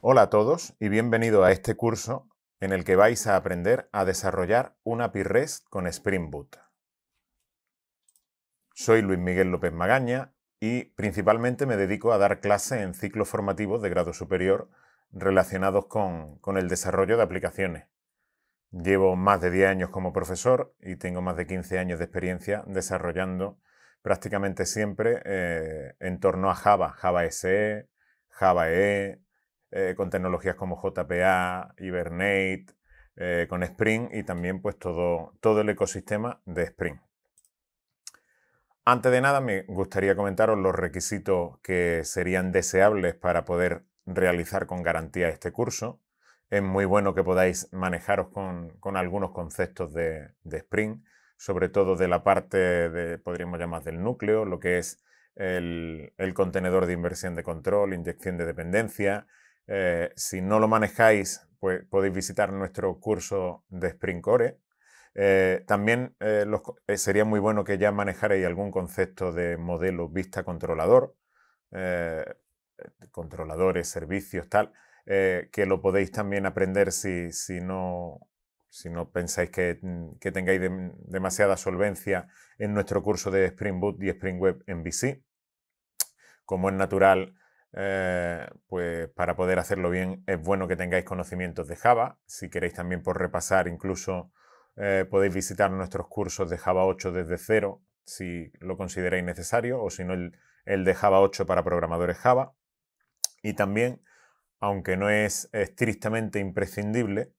Hola a todos y bienvenido a este curso en el que vais a aprender a desarrollar una API REST con Spring Boot. Soy Luis Miguel López Magaña y principalmente me dedico a dar clases en ciclos formativos de grado superior relacionados con, el desarrollo de aplicaciones. Llevo más de 10 años como profesor y tengo más de 15 años de experiencia desarrollando prácticamente siempre eh, en torno a Java, Java SE, Java EE, eh, con tecnologías como JPA, Hibernate, eh, con Spring y también pues todo, el ecosistema de Spring. Antes de nada, me gustaría comentaros los requisitos que serían deseables para poder realizar con garantía este curso. Es muy bueno que podáis manejaros con, algunos conceptos de, de, Spring, sobre todo de la parte, de, podríamos llamar, del núcleo, lo que es el, el contenedor de inversión de control, inyección de dependencia, eh, si no lo manejáis, pues podéis visitar nuestro curso de Spring Core. Eh, también eh, sería muy bueno que ya manejarais algún concepto de modelo vista controlador, controladores, servicios, tal, que lo podéis también aprender si, no pensáis que, mm, tengáis demasiada solvencia en nuestro curso de Spring Boot y Spring Web en VC. Como es natural, eh, pues para poder hacerlo bien es bueno que tengáis conocimientos de Java. Si queréis también por repasar, incluso eh, podéis visitar nuestros cursos de Java 8 desde cero, si lo consideráis necesario, o si no, el, el de Java 8 para programadores Java. Y también, aunque no es estrictamente imprescindible,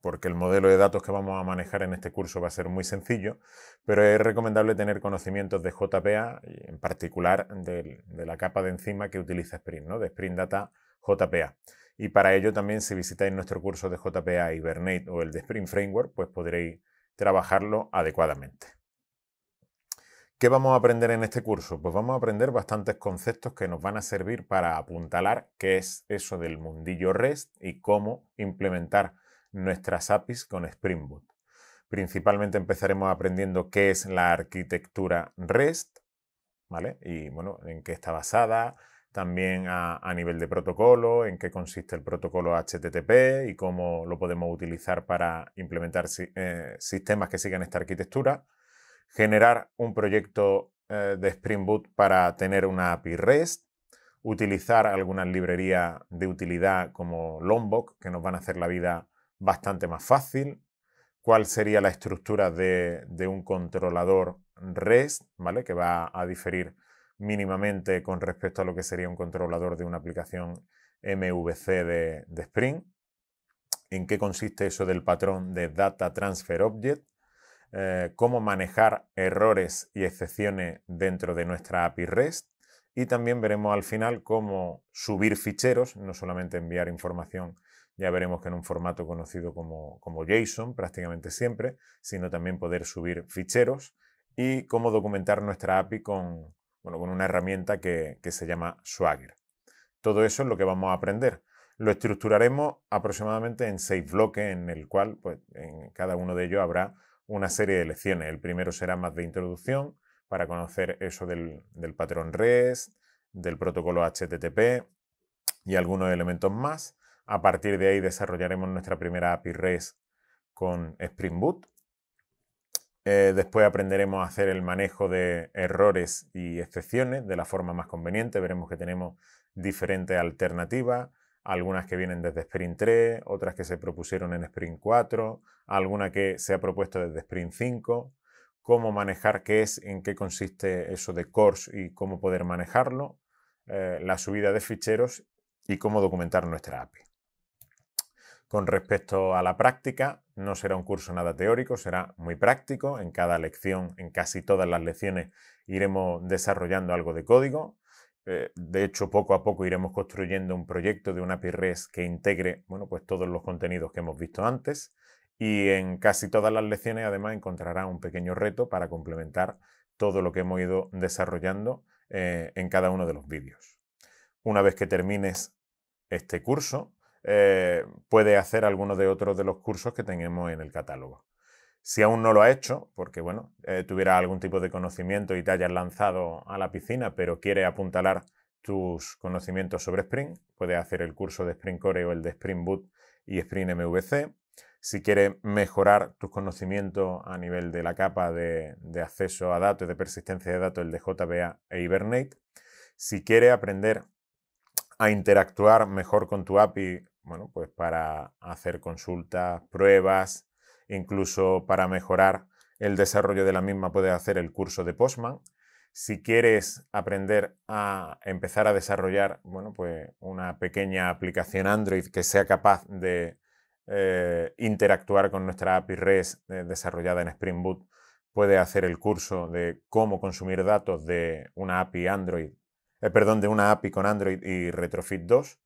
porque el modelo de datos que vamos a manejar en este curso va a ser muy sencillo, pero es recomendable tener conocimientos de JPA, en particular de, la capa de encima que utiliza Spring, de Spring Data JPA. Y para ello también si visitáis nuestro curso de JPA Hibernate o el de Spring Framework, pues podréis trabajarlo adecuadamente. ¿Qué vamos a aprender en este curso? Pues vamos a aprender bastantes conceptos que nos van a servir para apuntalar qué es eso del mundillo REST y cómo implementar nuestras APIs con Spring Boot. Principalmente empezaremos aprendiendo qué es la arquitectura REST, ¿vale? Y bueno, en qué está basada, también a, nivel de protocolo, en qué consiste el protocolo HTTP y cómo lo podemos utilizar para implementar eh, sistemas que sigan esta arquitectura, generar un proyecto eh, de Spring Boot para tener una API REST, utilizar algunas librerías de utilidad como Lombok, que nos van a hacer la vida bastante más fácil, cuál sería la estructura de, un controlador REST, ¿vale? que va a diferir mínimamente con respecto a lo que sería un controlador de una aplicación MVC de, Spring, en qué consiste eso del patrón de Data Transfer Object, eh, cómo manejar errores y excepciones dentro de nuestra API REST y también veremos al final cómo subir ficheros, no solamente enviar información ya veremos que en un formato conocido como, JSON prácticamente siempre, sino también poder subir ficheros y cómo documentar nuestra API con, con una herramienta que, se llama Swagger. Todo eso es lo que vamos a aprender. Lo estructuraremos aproximadamente en seis bloques, en el cual pues, en cada uno de ellos habrá una serie de lecciones. El primero será más de introducción, para conocer eso del, del patrón REST, del protocolo HTTP y algunos elementos más. A partir de ahí desarrollaremos nuestra primera API REST con Spring Boot. Eh, después aprenderemos a hacer el manejo de errores y excepciones de la forma más conveniente. Veremos que tenemos diferentes alternativas, algunas que vienen desde Spring 3, otras que se propusieron en Spring 4, alguna que se ha propuesto desde Spring 5, cómo manejar qué es, en qué consiste eso de course y cómo poder manejarlo, eh, la subida de ficheros y cómo documentar nuestra API. Con respecto a la práctica, no será un curso nada teórico, será muy práctico. En cada lección, en casi todas las lecciones, iremos desarrollando algo de código. Eh, de hecho, poco a poco iremos construyendo un proyecto de una API REST que integre bueno, pues todos los contenidos que hemos visto antes. Y en casi todas las lecciones, además, encontrará un pequeño reto para complementar todo lo que hemos ido desarrollando eh, en cada uno de los vídeos. Una vez que termines este curso, eh, puede hacer alguno de otros de los cursos que tenemos en el catálogo. Si aún no lo ha hecho, porque bueno, eh, tuviera algún tipo de conocimiento y te hayas lanzado a la piscina, pero quiere apuntalar tus conocimientos sobre Spring, puede hacer el curso de Spring Core o el de Spring Boot y Spring MVC. Si quiere mejorar tus conocimientos a nivel de la capa de, acceso a datos y de persistencia de datos, el de JBA e Hibernate. Si quiere aprender a interactuar mejor con tu API bueno, pues para hacer consultas, pruebas, incluso para mejorar el desarrollo de la misma puedes hacer el curso de Postman. Si quieres aprender a empezar a desarrollar pues una pequeña aplicación Android que sea capaz de eh, interactuar con nuestra API REST eh, desarrollada en Spring Boot, puedes hacer el curso de cómo consumir datos de una API Android, eh, perdón, de una API con Android y Retrofit 2.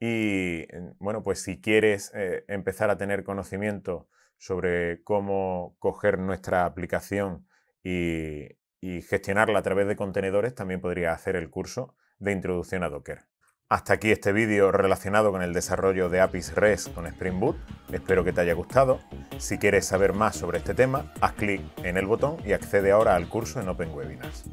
Y eh, bueno, pues si quieres eh, empezar a tener conocimiento sobre cómo coger nuestra aplicación y, y gestionarla a través de contenedores, también podrías hacer el curso de introducción a Docker. Hasta aquí este vídeo relacionado con el desarrollo de APIs REST con Spring Boot. Espero que te haya gustado. Si quieres saber más sobre este tema, haz clic en el botón y accede ahora al curso en Open Webinars.